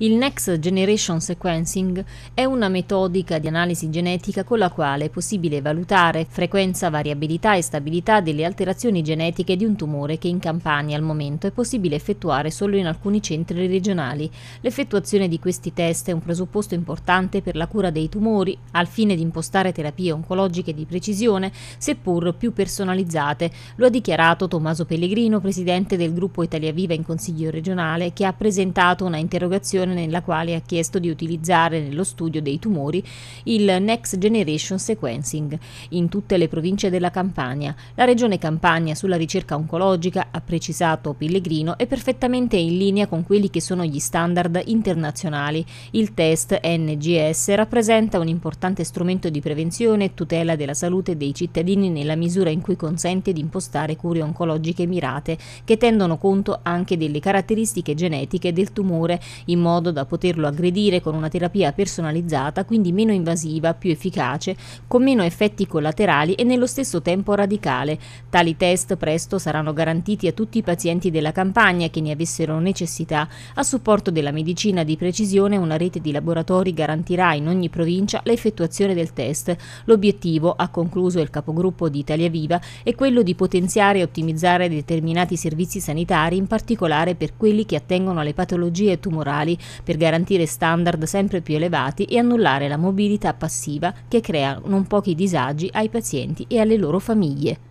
Il Next Generation Sequencing è una metodica di analisi genetica con la quale è possibile valutare frequenza, variabilità e stabilità delle alterazioni genetiche di un tumore che in Campania al momento è possibile effettuare solo in alcuni centri regionali. L'effettuazione di questi test è un presupposto importante per la cura dei tumori, al fine di impostare terapie oncologiche di precisione, seppur più personalizzate, lo ha dichiarato Tommaso Pellegrino, presidente del gruppo Italia Viva in Consiglio regionale, che ha presentato una interrogazione presentazione nella quale ha chiesto di utilizzare nello studio dei tumori il Next Generation Sequencing in tutte le province della Campania. La regione Campania sulla ricerca oncologica, ha precisato Pellegrino, è perfettamente in linea con quelli che sono gli standard internazionali. Il test NGS rappresenta un importante strumento di prevenzione e tutela della salute dei cittadini nella misura in cui consente di impostare cure oncologiche mirate che tendono conto anche delle caratteristiche genetiche del tumore in modo modo da poterlo aggredire con una terapia personalizzata, quindi meno invasiva, più efficace, con meno effetti collaterali e nello stesso tempo radicale. Tali test presto saranno garantiti a tutti i pazienti della campagna che ne avessero necessità. A supporto della medicina di precisione una rete di laboratori garantirà in ogni provincia l'effettuazione del test. L'obiettivo, ha concluso il capogruppo di Italia Viva, è quello di potenziare e ottimizzare determinati servizi sanitari, in particolare per quelli che attengono alle patologie tumorali, per garantire standard sempre più elevati e annullare la mobilità passiva che crea non pochi disagi ai pazienti e alle loro famiglie.